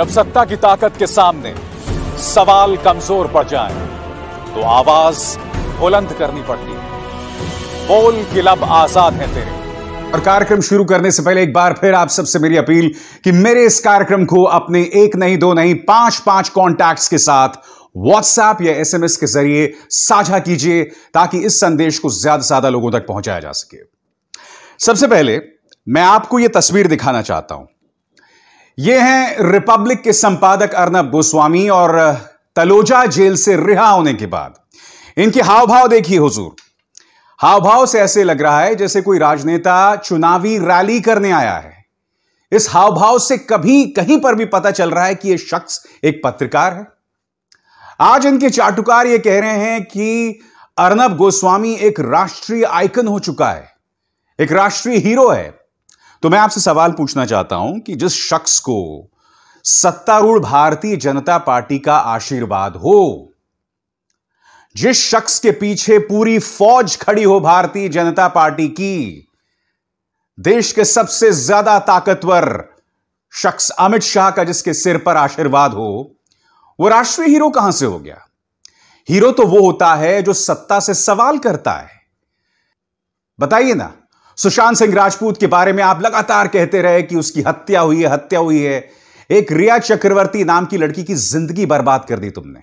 जब सत्ता की ताकत के सामने सवाल कमजोर पड़ जाए तो आवाज बुलंद करनी पड़ती है बोल किलब आजाद है तेरे और कार्यक्रम शुरू करने से पहले एक बार फिर आप सबसे मेरी अपील कि मेरे इस कार्यक्रम को अपने एक नहीं दो नहीं पांच पांच कॉन्टैक्ट्स के साथ व्हाट्सएप या एसएमएस के जरिए साझा कीजिए ताकि इस संदेश को ज्यादा से ज्यादा लोगों तक पहुंचाया जा सके सबसे पहले मैं आपको यह तस्वीर दिखाना चाहता हूं ये हैं रिपब्लिक के संपादक अर्नब गोस्वामी और तलोजा जेल से रिहा होने के बाद इनके हाव भाव देखिए हुजूर हाव भाव से ऐसे लग रहा है जैसे कोई राजनेता चुनावी रैली करने आया है इस हाव भाव से कभी कहीं पर भी पता चल रहा है कि यह शख्स एक पत्रकार है आज इनके चाटुकार ये कह रहे हैं कि अर्नब गोस्वामी एक राष्ट्रीय आइकन हो चुका है एक राष्ट्रीय हीरो है तो मैं आपसे सवाल पूछना चाहता हूं कि जिस शख्स को सत्तारूढ़ भारतीय जनता पार्टी का आशीर्वाद हो जिस शख्स के पीछे पूरी फौज खड़ी हो भारतीय जनता पार्टी की देश के सबसे ज्यादा ताकतवर शख्स अमित शाह का जिसके सिर पर आशीर्वाद हो वो राष्ट्रीय हीरो कहां से हो गया हीरो तो वो होता है जो सत्ता से सवाल करता है बताइए ना सुशांत सिंह राजपूत के बारे में आप लगातार कहते रहे कि उसकी हत्या हुई है हत्या हुई है एक रिया चक्रवर्ती नाम की लड़की की जिंदगी बर्बाद कर दी तुमने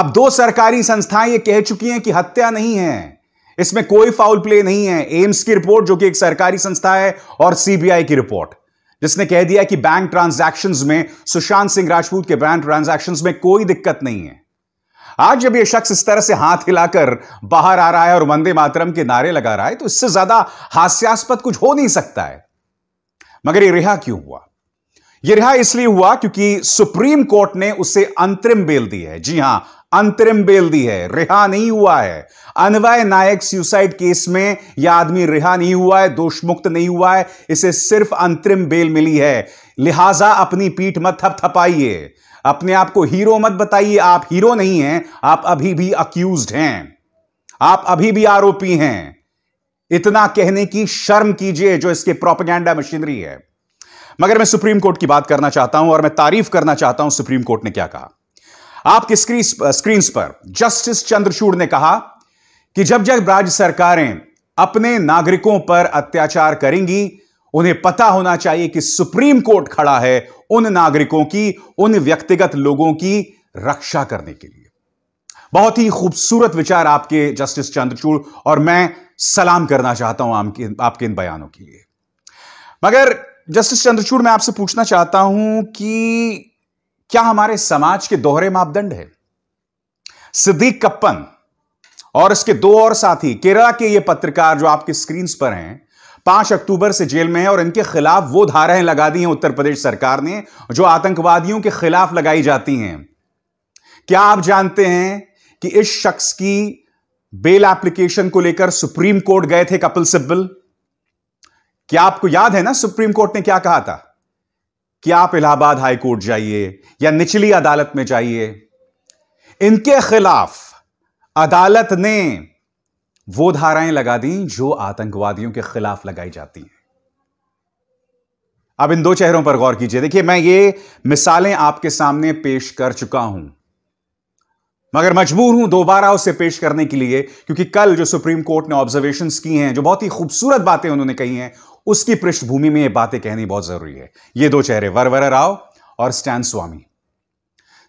अब दो सरकारी संस्थाएं यह कह चुकी हैं कि हत्या नहीं है इसमें कोई फाउल प्ले नहीं है एम्स की रिपोर्ट जो कि एक सरकारी संस्था है और सीबीआई की रिपोर्ट जिसने कह दिया कि बैंक ट्रांजैक्शंस में सुशांत सिंह राजपूत के बैंक ट्रांजैक्शंस में कोई दिक्कत नहीं है आज जब यह शख्स इस तरह से हाथ हिलाकर बाहर आ रहा है और वंदे मातरम के नारे लगा रहा है तो इससे ज्यादा हास्यास्पद कुछ हो नहीं सकता है मगर यह रिहा क्यों हुआ यह रिहा इसलिए हुआ क्योंकि सुप्रीम कोर्ट ने उसे अंतरिम बेल दी है जी हां अंतरिम बेल दी है रिहा नहीं हुआ है अनवय नायक सुसाइड केस में यह आदमी रिहा नहीं हुआ है दोष मुक्त नहीं हुआ है इसे सिर्फ अंतरिम बेल मिली है लिहाजा अपनी पीठ मत थपथपाइए अपने आप को हीरो मत बताइए आप हीरो नहीं हैं आप अभी भी अक्यूज हैं आप अभी भी आरोपी हैं इतना कहने की शर्म कीजिए जो इसके प्रोपेगेंडा मशीनरी है मगर मैं सुप्रीम कोर्ट की बात करना चाहता हूं और मैं तारीफ करना चाहता हूं सुप्रीम कोर्ट ने क्या कहा आपके स्क्रीन स्क्रीन uh, पर जस्टिस चंद्रचूड़ ने कहा कि जब जब राज्य सरकारें अपने नागरिकों पर अत्याचार करेंगी उन्हें पता होना चाहिए कि सुप्रीम कोर्ट खड़ा है उन नागरिकों की उन व्यक्तिगत लोगों की रक्षा करने के लिए बहुत ही खूबसूरत विचार आपके जस्टिस चंद्रचूड़ और मैं सलाम करना चाहता हूं आपके आपके इन बयानों के लिए मगर जस्टिस चंद्रचूड़ मैं आपसे पूछना चाहता हूं कि क्या हमारे समाज के दोहरे मापदंड है सिद्दीक कप्पन और इसके दो और साथी केरला के ये पत्रकार जो आपके स्क्रीन पर हैं पांच अक्टूबर से जेल में है और इनके खिलाफ वो धाराएं लगा दी हैं उत्तर प्रदेश सरकार ने जो आतंकवादियों के खिलाफ लगाई जाती हैं क्या आप जानते हैं कि इस शख्स की बेल एप्लीकेशन को लेकर सुप्रीम कोर्ट गए थे कपिल सिब्बल क्या आपको याद है ना सुप्रीम कोर्ट ने क्या कहा था कि आप इलाहाबाद हाई कोर्ट जाइए या निचली अदालत में जाइए इनके खिलाफ अदालत ने वो धाराएं लगा दी जो आतंकवादियों के खिलाफ लगाई जाती हैं अब इन दो चेहरों पर गौर कीजिए देखिए मैं ये मिसालें आपके सामने पेश कर चुका हूं मगर मजबूर हूं दोबारा उसे पेश करने के लिए क्योंकि कल जो सुप्रीम कोर्ट ने ऑब्जर्वेशन की हैं जो बहुत ही खूबसूरत बातें उन्होंने कही हैं उसकी पृष्ठभूमि में ये बातें कहनी बहुत जरूरी है ये दो चेहरे वरवरा राव और स्टैन स्वामी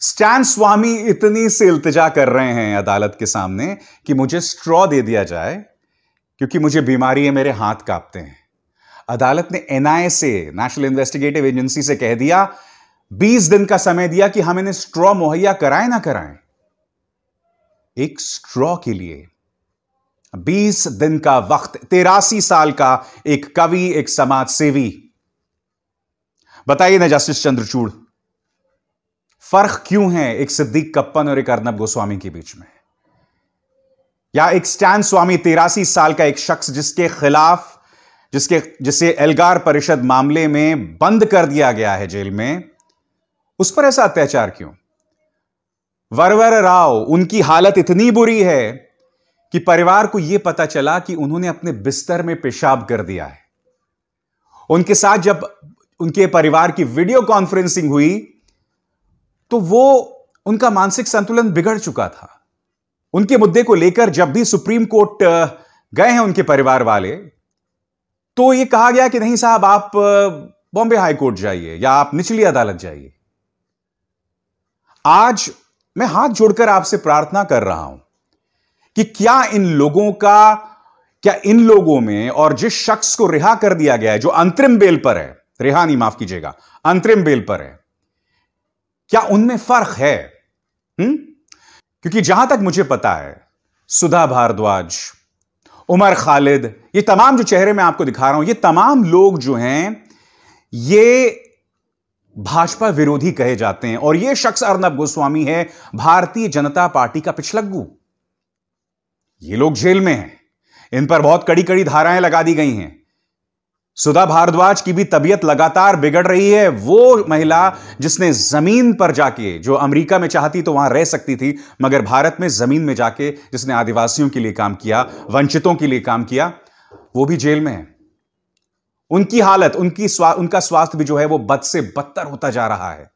स्टैन स्वामी इतनी से इल्तजा कर रहे हैं अदालत के सामने कि मुझे स्ट्रॉ दे दिया जाए क्योंकि मुझे बीमारी है मेरे हाथ कांपते हैं अदालत ने एनआईए से नेशनल इन्वेस्टिगेटिव एजेंसी से कह दिया 20 दिन का समय दिया कि हम इन्हें स्ट्रॉ मुहैया कराएं ना कराएं एक स्ट्रॉ के लिए 20 दिन का वक्त तेरासी साल का एक कवि एक समाज सेवी बताइए ना जस्टिस चंद्रचूड़ फर्क क्यों है एक सिद्दीक कप्पन और एक अर्नब गोस्वामी के बीच में या एक स्टैन स्वामी तेरासी साल का एक शख्स जिसके खिलाफ जिसके जिसे एल्गार परिषद मामले में बंद कर दिया गया है जेल में उस पर ऐसा अत्याचार क्यों वरवर राव उनकी हालत इतनी बुरी है कि परिवार को यह पता चला कि उन्होंने अपने बिस्तर में पेशाब कर दिया है उनके साथ जब उनके परिवार की वीडियो कॉन्फ्रेंसिंग हुई तो वो उनका मानसिक संतुलन बिगड़ चुका था उनके मुद्दे को लेकर जब भी सुप्रीम कोर्ट गए हैं उनके परिवार वाले तो ये कहा गया कि नहीं साहब आप बॉम्बे हाई कोर्ट जाइए या आप निचली अदालत जाइए आज मैं हाथ जोड़कर आपसे प्रार्थना कर रहा हूं कि क्या इन लोगों का क्या इन लोगों में और जिस शख्स को रिहा कर दिया गया है जो अंतरिम बेल पर है रिहा नहीं माफ कीजिएगा अंतरिम बेल पर है क्या उनमें फर्क है हुँ? क्योंकि जहां तक मुझे पता है सुधा भारद्वाज उमर खालिद ये तमाम जो चेहरे मैं आपको दिखा रहा हूं ये तमाम लोग जो हैं ये भाजपा विरोधी कहे जाते हैं और ये शख्स अर्नब गोस्वामी है भारतीय जनता पार्टी का पिछलग्गू ये लोग जेल में हैं इन पर बहुत कड़ी कड़ी धाराएं लगा दी गई हैं सुधा भारद्वाज की भी तबीयत लगातार बिगड़ रही है वो महिला जिसने जमीन पर जाके जो अमेरिका में चाहती तो वहां रह सकती थी मगर भारत में जमीन में जाके जिसने आदिवासियों के लिए काम किया वंचितों के लिए काम किया वो भी जेल में है उनकी हालत उनकी स्वा, उनका स्वास्थ्य भी जो है वो बद से बदतर होता जा रहा है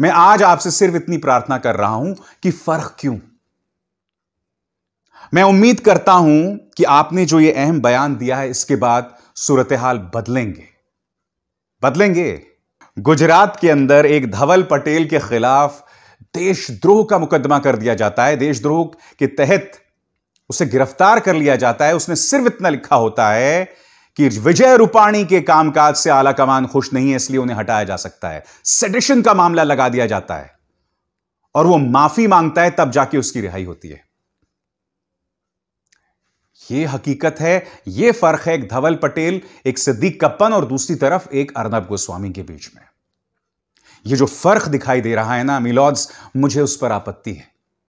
मैं आज आपसे सिर्फ इतनी प्रार्थना कर रहा हूं कि फर्क क्यों मैं उम्मीद करता हूं कि आपने जो ये अहम बयान दिया है इसके बाद सूरत हाल बदलेंगे बदलेंगे गुजरात के अंदर एक धवल पटेल के खिलाफ देशद्रोह का मुकदमा कर दिया जाता है देशद्रोह के तहत उसे गिरफ्तार कर लिया जाता है उसने सिर्फ इतना लिखा होता है कि विजय रूपाणी के कामकाज से आला कमान खुश नहीं है इसलिए उन्हें हटाया जा सकता है सेडिशन का मामला लगा दिया जाता है और वो माफी मांगता है तब जाके उसकी रिहाई होती है ये हकीकत है ये फर्क है एक धवल पटेल एक सिद्दीक कप्पन और दूसरी तरफ एक अर्नब गोस्वामी के बीच में ये जो फर्क दिखाई दे रहा है ना मिलॉज मुझे उस पर आपत्ति है